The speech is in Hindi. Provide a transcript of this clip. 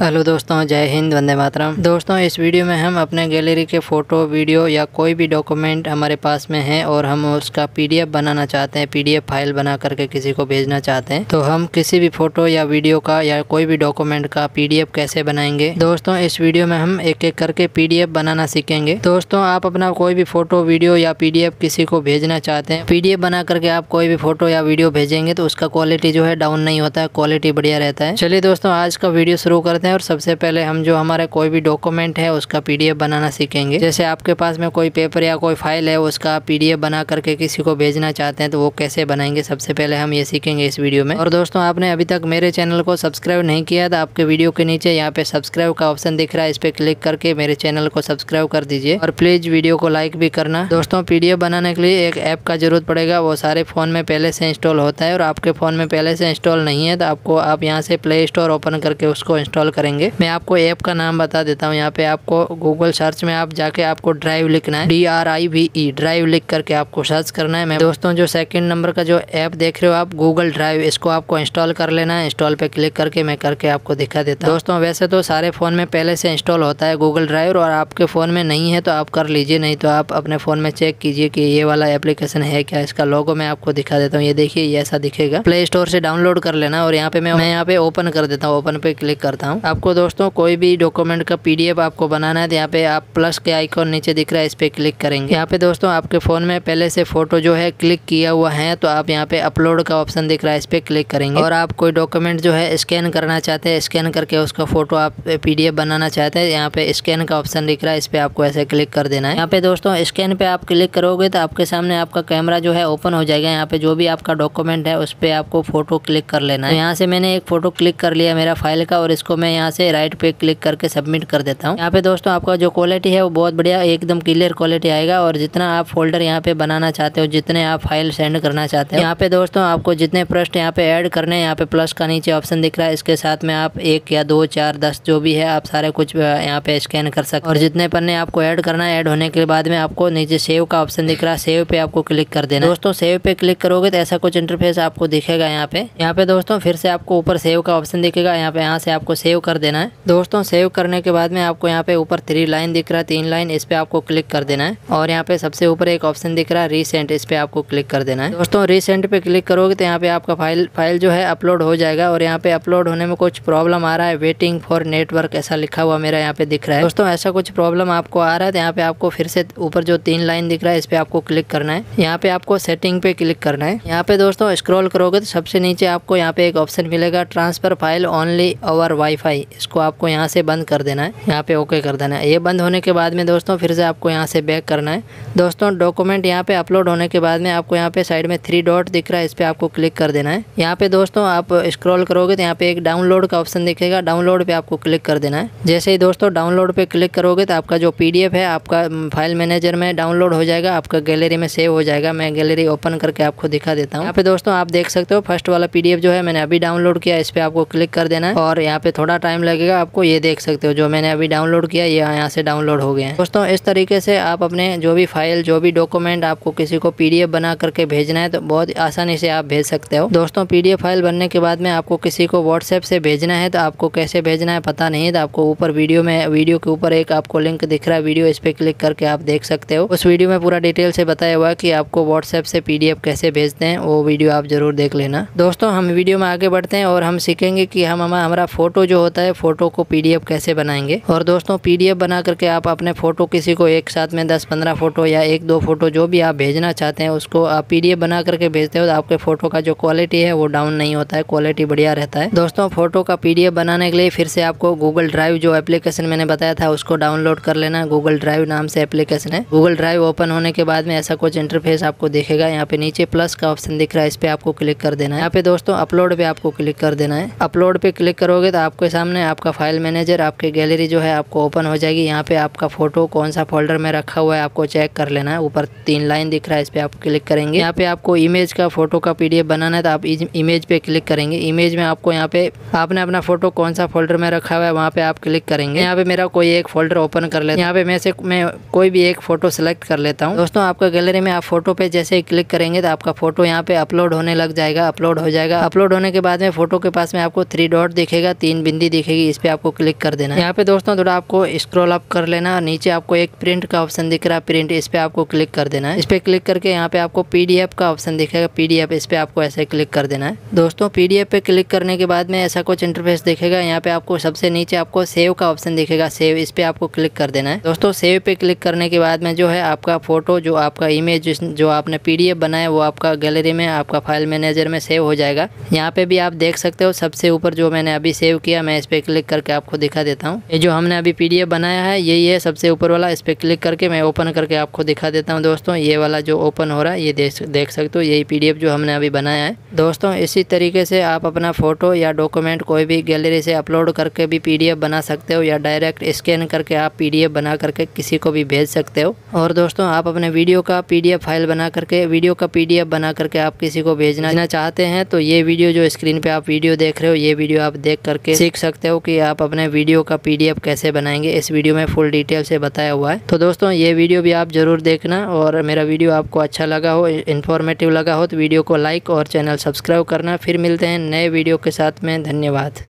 हेलो दोस्तों जय हिंद वंदे मातरम दोस्तों इस वीडियो में हम अपने गैलरी के फ़ोटो वीडियो या कोई भी डॉक्यूमेंट हमारे पास में है और हम उसका पीडीएफ बनाना चाहते हैं पीडीएफ फाइल बना करके किसी को भेजना चाहते हैं तो हम किसी भी फ़ोटो या वीडियो का या कोई भी डॉक्यूमेंट का पीडीएफ कैसे बनाएंगे दोस्तों इस वीडियो में हम एक एक करके पी बनाना सीखेंगे दोस्तों आप अपना कोई भी फ़ोटो वीडियो या पी किसी को भेजना चाहते हैं पी बना करके आप कोई भी फ़ोटो या वीडियो भेजेंगे तो उसका क्वालिटी जो है डाउन नहीं होता है क्वालिटी बढ़िया रहता है चलिए दोस्तों आज का वीडियो शुरू करते हैं और सबसे पहले हम जो हमारे कोई भी डॉक्यूमेंट है उसका पीडीएफ बनाना सीखेंगे जैसे आपके पास में कोई पेपर या कोई फाइल है उसका पीडीएफ बना करके किसी को भेजना चाहते हैं तो वो कैसे बनाएंगे सबसे पहले हम ये सीखेंगे इस वीडियो में और दोस्तों आपने अभी तक मेरे चैनल को सब्सक्राइब नहीं किया तो आपके वीडियो के नीचे यहाँ पे सब्सक्राइब का ऑप्शन दिख रहा है इस पर क्लिक करके मेरे चैनल को सब्सक्राइब कर दीजिए और प्लीज वीडियो को लाइक भी करना दोस्तों पीडीएफ बनाने के लिए एक ऐप का जरूरत पड़ेगा वो सारे फ़ोन में पहले से इंस्टॉल होता है और आपके फ़ोन में पहले से इंस्टॉल नहीं है तो आपको आप यहाँ से प्ले स्टोर ओपन करके उसको इंस्टॉल करेंगे मैं आपको ऐप का नाम बता देता हूँ यहाँ पे आपको गूगल सर्च में आप जाके आपको ड्राइव लिखना है D R I V E drive लिख करके आपको सर्च करना है मैं दोस्तों जो सेकंड नंबर का जो ऐप देख रहे हो आप गूगल ड्राइव इसको आपको इंस्टॉल कर लेना है इंस्टॉल पे क्लिक करके मैं करके आपको दिखा देता हूँ दोस्तों वैसे तो सारे फ़ोन में पहले से इंस्टॉल होता है गूगल ड्राइव और आपके फ़ोन में नहीं है तो आप कर लीजिए नहीं तो आप अपने फ़ोन में चेक कीजिए कि ये वाला एप्लीकेशन है क्या इसका लोगो मैं आपको दिखा देता हूँ ये देखिए ऐसा दिखेगा प्ले स्टोर से डाउनलोड कर लेना और यहाँ पे मैं यहाँ पे ओपन कर देता हूँ ओपन पे क्लिक करता हूँ आपको दोस्तों कोई भी डॉक्यूमेंट का पीडीएफ आपको बनाना है तो यहाँ पे आप प्लस के आइकॉन नीचे दिख रहा है इस पर क्लिक करेंगे यहाँ पे दोस्तों आपके फ़ोन में पहले से फ़ोटो जो है क्लिक किया हुआ है तो आप यहाँ पे अपलोड का ऑप्शन दिख रहा है इस पर क्लिक करेंगे और आप कोई डॉक्यूमेंट जो है स्कैन करना चाहते हैं स्कैन करके उसका फ़ोटो आप पी बनाना चाहते हैं यहाँ पे स्कैन का ऑप्शन दिख रहा है इस पर आपको ऐसे क्लिक कर देना है यहाँ पे दोस्तों स्कैन पे आप क्लिक करोगे तो आपके सामने आपका कैमरा जो है ओपन हो जाएगा यहाँ पे जो भी आपका डॉक्यूमेंट है उस पर आपको फ़ोटो क्लिक कर लेना है यहाँ से मैंने एक फ़ोटो क्लिक कर लिया मेरा फाइल का और इसको मैं यहाँ से राइट पे क्लिक करके सबमिट कर देता हूँ यहाँ पे दोस्तों आपका जो क्वालिटी है वो बहुत बढ़िया एकदम क्लियर क्वालिटी आएगा और जितना आप फोल्डर यहाँ पे बनाना चाहते हो जितने आप फाइल सेंड करना चाहते हो यहाँ पे दोस्तों आपको जितने प्रश्न यहाँ पे ऐड करने यहाँ पे प्लस का नीचे ऑप्शन दिख रहा है इसके साथ में आप एक या दो चार दस जो भी है आप सारे कुछ यहाँ पे स्कैन कर सकते और जितने पन्ने आपको ऐड करना है ऐड होने के बाद में आपको नीचे सेव का ऑप्शन दिख रहा है सेव पे आपको क्लिक कर देना दोस्तों सेव पे क्लिक करोगे तो ऐसा कुछ इंटरफेस आपको दिखेगा यहाँ पे यहाँ पे दोस्तों फिर से आपको ऊपर सेव का ऑप्शन दिखेगा यहाँ पे यहाँ से आपको सेव कर देना है दोस्तों सेव करने के बाद में आपको यहाँ पे ऊपर थ्री लाइन दिख रहा है तीन लाइन इस पे आपको क्लिक कर देना है और यहाँ पे सबसे ऊपर एक ऑप्शन दिख रहा है रिसेंट इस पे आपको क्लिक कर देना है दोस्तों रिसेंट पे क्लिक करोगे तो यहाँ पे आपका फाइल फाइल जो है अपलोड हो जाएगा और यहाँ पे अपलोड होने में कुछ प्रॉब्लम आ रहा है वेटिंग फॉर नेटवर्क ऐसा लिखा हुआ मेरा यहाँ पे दिख रहा है दोस्तों ऐसा कुछ प्रॉब्लम आपको आ रहा है तो यहाँ पे आपको फिर से ऊपर जो तीन लाइन दिख रहा है इस पे आपको क्लिक करना है यहाँ पे आपको सेटिंग पे क्लिक करना है यहाँ पे दोस्तों स्क्रॉल करोगे तो सबसे नीचे आपको यहाँ पे एक ऑप्शन मिलेगा transfer file only over wifi इसको आपको यहाँ से बंद कर देना है यहाँ पे ओके कर देना है ये बंद होने के बाद में दोस्तों फिर से आपको यहाँ से बैक करना है दोस्तों डॉक्यूमेंट यहाँ पे अपलोड होने के बाद में आपको यहाँ पे साइड में थ्री डॉट दिख रहा है इस पर आपको क्लिक कर देना है यहाँ पे दोस्तों आप स्क्रॉल करोगे तो यहाँ पे एक डाउनलोड का ऑप्शन दिखेगा डाउनलोड पे आपको क्लिक कर देना है जैसे ही दोस्तों डाउनलोड पे क्लिक करोगे तो आपका जो पी है आपका फाइल मैनेजर में डाउनलोड हो जाएगा आपका गैलरी में सेव हो जाएगा मैं गैलरी ओपन करके आपको दिखा देता हूँ यहाँ पे दोस्तों आप देख सकते हो फर्स्ट वाला पी जो है मैंने अभी डाउनलोड किया इस पर आपको क्लिक कर देना है और यहाँ पे थोड़ा टाइम लगेगा आपको ये देख सकते हो जो मैंने अभी डाउनलोड किया ये यहाँ से डाउनलोड हो गए हैं दोस्तों इस तरीके से आप अपने जो भी फाइल जो भी डॉक्यूमेंट आपको किसी को पीडीएफ बना करके भेजना है तो बहुत आसानी से आप भेज सकते हो दोस्तों पीडीएफ फाइल बनने के बाद में आपको किसी को व्हाट्सएप से भेजना है तो आपको कैसे भेजना है पता नहीं तो आपको ऊपर वीडियो में वीडियो के ऊपर एक आपको लिंक दिख रहा है वीडियो इस पर क्लिक करके आप देख सकते हो उस वीडियो में पूरा डिटेल से बताया हुआ है कि आपको व्हाट्सएप से पीडीएफ कैसे भेजते हैं वो वीडियो आप जरूर देख लेना दोस्तों हम वीडियो में आगे बढ़ते हैं और हम सीखेंगे कि हम हमारा फोटो जो होता है फ़ोटो को पीडीएफ कैसे बनाएंगे और दोस्तों पीडीएफ बना करके आप अपने फ़ोटो किसी को एक साथ में दस पंद्रह फ़ोटो या एक दो फ़ोटो जो भी आप भेजना चाहते हैं उसको आप पीडीएफ बना करके भेजते हो तो आपके फ़ोटो का जो क्वालिटी है वो डाउन नहीं होता है क्वालिटी बढ़िया रहता है दोस्तों फ़ोटो का पीडीएफ बनाने के लिए फिर से आपको गूगल ड्राइव जो एप्लीकेशन मैंने बताया था उसको डाउनलोड कर लेना गूगल ड्राइव नाम से एप्लीकेशन है गूगल ड्राइव ओपन होने के बाद में ऐसा कुछ इंटरफेस आपको देखेगा यहाँ पे नीचे प्लस का ऑप्शन दिख रहा है इस पर आपको क्लिक कर देना है यहाँ पे दोस्तों अपलोड पे आपको क्लिक कर देना है अपलोड पे क्लिक करोगे तो आपके सामने आपका फाइल मैनेजर आपके गैलरी जो है आपको ओपन हो जाएगी यहाँ पे आपका फ़ोटो कौन सा फोल्डर में रखा हुआ है आपको चेक कर लेना है ऊपर तीन लाइन दिख रहा है इस पर आप क्लिक करेंगे यहाँ पे आपको इमेज का फ़ोटो का पी बनाना है तो आप इमेज पे क्लिक करेंगे इमेज में आपको यहाँ पे आपने अपना फ़ोटो कौन सा फोल्डर में रखा हुआ है वहाँ पे आप क्लिक करेंगे यहाँ पे मेरा कोई एक फोल्डर ओपन कर लेते यहाँ पे मैं से मैं कोई भी एक फ़ोटो सेलेक्ट कर लेता हूँ दोस्तों आपका गैलरी में आप फोटो पे जैसे ही क्लिक करेंगे तो आपका फोटो यहाँ पे अपलोड होने लग जाएगा अपलोड हो जाएगा अपलोड होने के बाद में फोटो के पास में आपको थ्री डॉट दिखेगा तीन बिंदी आईडी दिखेगी इस पर आपको क्लिक कर देना यहाँ पे दोस्तों थोड़ा आपको स्क्रॉल अप कर लेना और नीचे आपको एक प्रिंट का ऑप्शन दिख रहा है प्रिंट इस पर आपको क्लिक कर देना है इस पर क्लिक करके यहाँ पे आपको पीडीएफ का ऑप्शन दिखेगा पीडीएफ इस पर आपको ऐसे क्लिक कर देना है दोस्तों पीडीएफ पे क्लिक करने के बाद में ऐसा कुछ इंटरफेस दिखेगा यहाँ पे आपको सबसे नीचे आपको सेव का ऑप्शन दिखेगा सेव इस पर आपको क्लिक कर देना है दोस्तों सेव पे क्लिक करने के बाद में जो है आपका फोटो जो आपका इमेज जो आपने पीडीएफ बनाया वो आपका गैलरी में आपका फाइल मैनेजर में सेव हो जाएगा यहाँ पे भी आप देख सकते हो सबसे ऊपर जो मैंने अभी सेव किया मैं मैं इस पर क्लिक करके आपको दिखा देता हूँ ये जो हमने अभी पी बनाया है यही है सबसे ऊपर वाला इस पर क्लिक करके मैं ओपन करके आपको दिखा देता हूँ दोस्तों ये वाला जो ओपन हो रहा है ये देख सकते हो यही पी जो हमने अभी बनाया है दोस्तों इसी तरीके से आप अपना फ़ोटो या डॉक्यूमेंट कोई भी गैलरी से अपलोड करके भी पी बना सकते हो या डायरेक्ट स्कैन करके आप पी बना करके किसी को भी भेज सकते हो और दोस्तों आप अपने वीडियो का पी फाइल बना करके वीडियो का पी बना करके आप किसी को भेजना चाहते हैं तो ये वीडियो जो स्क्रीन पे आप वीडियो देख रहे हो ये वीडियो आप देख करके सीख सकते सकते हो कि आप अपने वीडियो का पीडीएफ कैसे बनाएंगे इस वीडियो में फुल डिटेल से बताया हुआ है तो दोस्तों ये वीडियो भी आप ज़रूर देखना और मेरा वीडियो आपको अच्छा लगा हो इन्फॉर्मेटिव लगा हो तो वीडियो को लाइक और चैनल सब्सक्राइब करना फिर मिलते हैं नए वीडियो के साथ में धन्यवाद